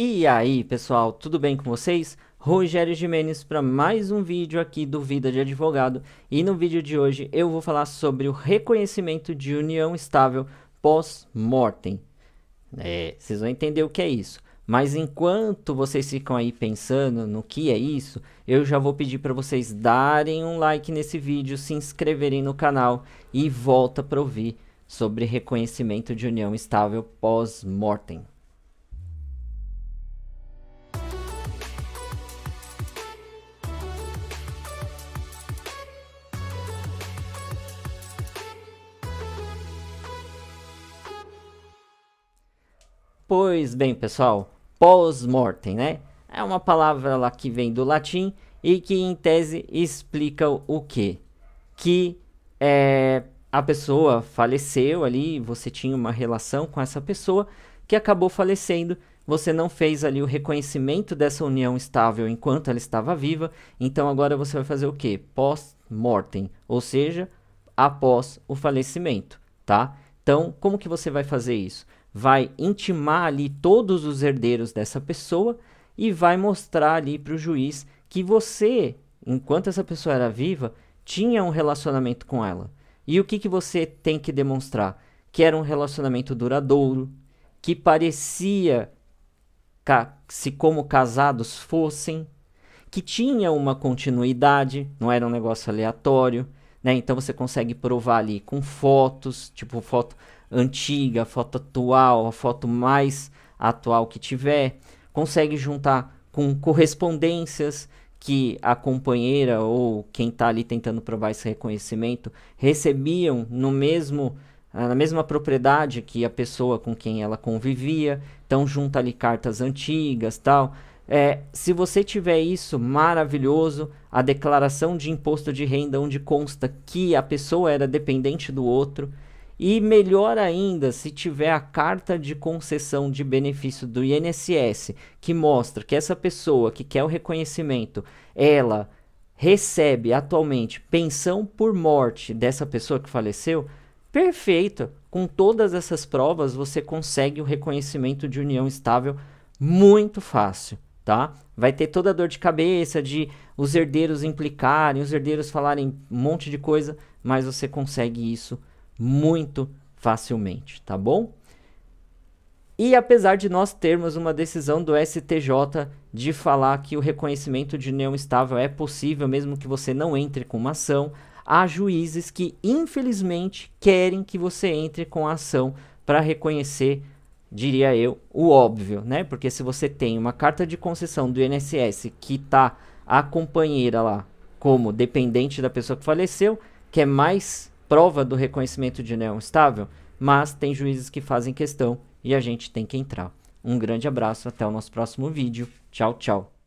E aí pessoal, tudo bem com vocês? Rogério Jimenez para mais um vídeo aqui do Vida de Advogado e no vídeo de hoje eu vou falar sobre o reconhecimento de união estável pós-mortem. É, vocês vão entender o que é isso. Mas enquanto vocês ficam aí pensando no que é isso, eu já vou pedir para vocês darem um like nesse vídeo, se inscreverem no canal e volta para ouvir sobre reconhecimento de união estável pós-mortem. Pois bem, pessoal, pós-mortem, né? É uma palavra lá que vem do latim e que em tese explica o quê? Que é, a pessoa faleceu ali, você tinha uma relação com essa pessoa que acabou falecendo, você não fez ali o reconhecimento dessa união estável enquanto ela estava viva, então agora você vai fazer o quê? Pós-mortem, ou seja, após o falecimento, tá? Então, como que você vai fazer isso? Vai intimar ali todos os herdeiros dessa pessoa e vai mostrar ali para o juiz que você, enquanto essa pessoa era viva, tinha um relacionamento com ela. E o que, que você tem que demonstrar? Que era um relacionamento duradouro, que parecia ca se como casados fossem, que tinha uma continuidade, não era um negócio aleatório, né? Então você consegue provar ali com fotos, tipo foto antiga, foto atual, a foto mais atual que tiver. Consegue juntar com correspondências que a companheira ou quem está ali tentando provar esse reconhecimento recebiam no mesmo ah, na mesma propriedade que a pessoa com quem ela convivia, então junta ali cartas antigas, tal. É, se você tiver isso, maravilhoso, a declaração de imposto de renda onde consta que a pessoa era dependente do outro. E melhor ainda, se tiver a carta de concessão de benefício do INSS, que mostra que essa pessoa que quer o reconhecimento, ela recebe atualmente pensão por morte dessa pessoa que faleceu, perfeito. Com todas essas provas, você consegue o reconhecimento de união estável muito fácil tá? Vai ter toda a dor de cabeça de os herdeiros implicarem, os herdeiros falarem um monte de coisa, mas você consegue isso muito facilmente, tá bom? E apesar de nós termos uma decisão do STJ de falar que o reconhecimento de união estável é possível mesmo que você não entre com uma ação, há juízes que infelizmente querem que você entre com a ação para reconhecer diria eu, o óbvio, né? Porque se você tem uma carta de concessão do INSS que tá a companheira lá como dependente da pessoa que faleceu, que é mais prova do reconhecimento de neon é estável, mas tem juízes que fazem questão e a gente tem que entrar. Um grande abraço, até o nosso próximo vídeo. Tchau, tchau.